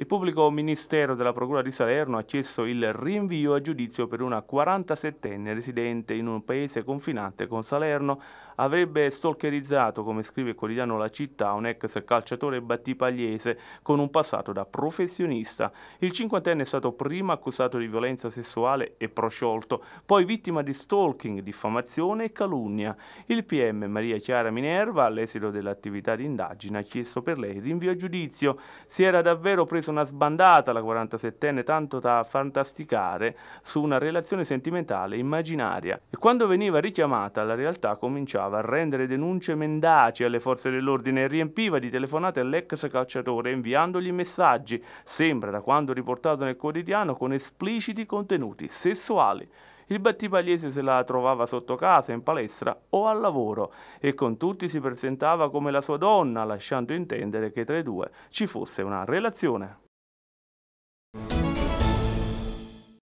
Il pubblico ministero della Procura di Salerno ha chiesto il rinvio a giudizio per una 47enne residente in un paese confinante con Salerno. Avrebbe stalkerizzato, come scrive il quotidiano La Città, un ex calciatore battipagliese con un passato da professionista. Il cinquantenne è stato prima accusato di violenza sessuale e prosciolto, poi vittima di stalking, diffamazione e calunnia. Il PM Maria Chiara Minerva, all'esito dell'attività di indagine, ha chiesto per lei rinvio a giudizio. Si era davvero preso preso una sbandata la 47enne tanto da fantasticare su una relazione sentimentale immaginaria e quando veniva richiamata la realtà cominciava a rendere denunce mendaci alle forze dell'ordine e riempiva di telefonate l'ex calciatore inviandogli messaggi, sembra da quando riportato nel quotidiano, con espliciti contenuti sessuali il battipagliese se la trovava sotto casa, in palestra o al lavoro e con tutti si presentava come la sua donna, lasciando intendere che tra i due ci fosse una relazione.